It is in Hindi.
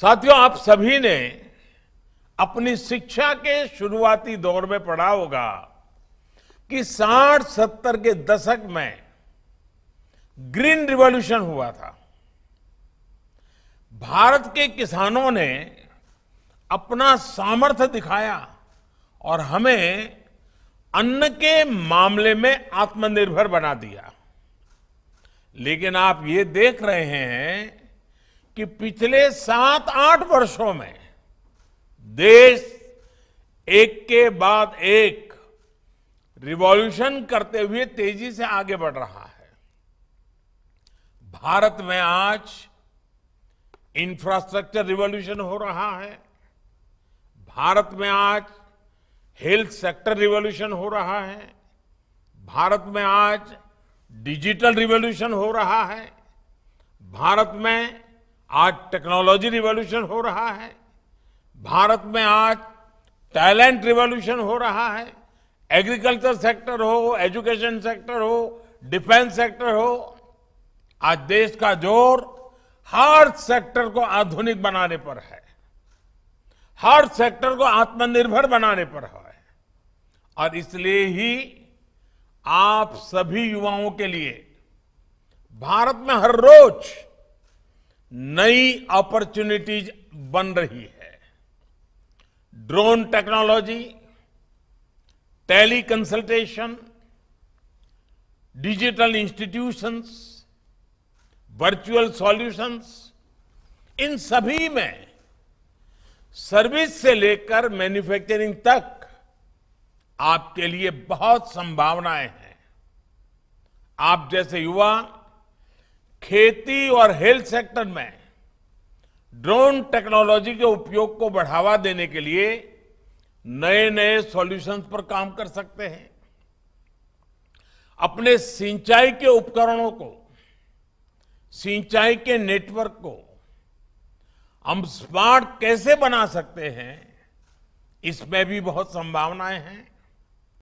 साथियों आप सभी ने अपनी शिक्षा के शुरुआती दौर में पढ़ा होगा कि 60-70 के दशक में ग्रीन रिवॉल्यूशन हुआ था भारत के किसानों ने अपना सामर्थ्य दिखाया और हमें अन्न के मामले में आत्मनिर्भर बना दिया लेकिन आप ये देख रहे हैं कि पिछले सात आठ वर्षों में देश एक के बाद एक रिवॉल्यूशन करते हुए तेजी से आगे बढ़ रहा है भारत में आज इंफ्रास्ट्रक्चर रिवॉल्यूशन हो रहा है भारत में आज हेल्थ सेक्टर रिवॉल्यूशन हो रहा है भारत में आज डिजिटल रिवॉल्यूशन हो रहा है भारत में आज टेक्नोलॉजी रिवॉल्यूशन हो रहा है भारत में आज टैलेंट रिवॉल्यूशन हो रहा है एग्रीकल्चर सेक्टर हो एजुकेशन सेक्टर हो डिफेंस सेक्टर हो आज देश का जोर हर सेक्टर को आधुनिक बनाने पर है हर सेक्टर को आत्मनिर्भर बनाने पर है और इसलिए ही आप सभी युवाओं के लिए भारत में हर रोज़ नई अपॉर्चुनिटीज बन रही है drone technology teleconsultation digital institutions virtual solutions इन सभी में सर्विस से लेकर मैन्युफैक्चरिंग तक आपके लिए बहुत संभावनाएं हैं आप जैसे युवा खेती और हेल्थ सेक्टर में ड्रोन टेक्नोलॉजी के उपयोग को बढ़ावा देने के लिए नए नए सॉल्यूशंस पर काम कर सकते हैं अपने सिंचाई के उपकरणों को सिंचाई के नेटवर्क को हम स्मार्ट कैसे बना सकते हैं इसमें भी बहुत संभावनाएं हैं